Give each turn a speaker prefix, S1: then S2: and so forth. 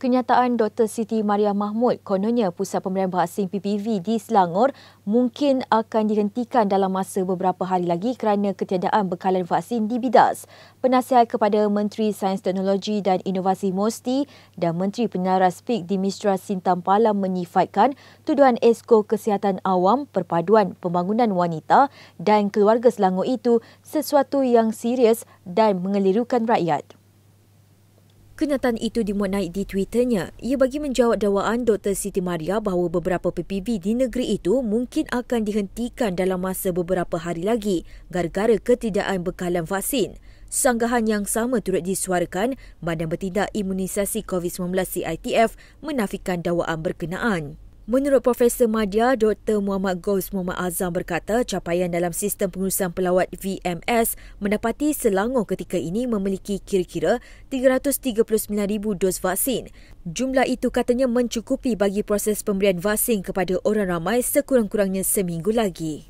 S1: Kenyataan Dr. Siti Maria Mahmud kononnya Pusat Pemberian Vaksin PPV di Selangor mungkin akan dihentikan dalam masa beberapa hari lagi kerana ketiadaan bekalan vaksin di bidas. Penasihat kepada Menteri Sains Teknologi dan Inovasi Mosti dan Menteri Penyelaras PIK Dimistra Sintam Palam menyifatkan tuduhan Esko Kesihatan Awam Perpaduan Pembangunan Wanita dan Keluarga Selangor itu sesuatu yang serius dan mengelirukan rakyat. Kenyataan itu dimuat naik di Twitternya. Ia bagi menjawab dakwaan Dr. Siti Maria bahawa beberapa PPV di negeri itu mungkin akan dihentikan dalam masa beberapa hari lagi gara-gara ketidakan bekalan vaksin. Sanggahan yang sama turut disuarakan Badan Bertindak Imunisasi COVID-19 CITF menafikan dakwaan berkenaan. Menurut Profesor Madya Dr. Muhammad Ghos Muhammad Azam berkata, capaian dalam sistem pengurusan pelawat VMS mendapati Selangor ketika ini memiliki kira-kira 339,000 dos vaksin. Jumlah itu katanya mencukupi bagi proses pemberian vaksin kepada orang ramai sekurang-kurangnya seminggu lagi.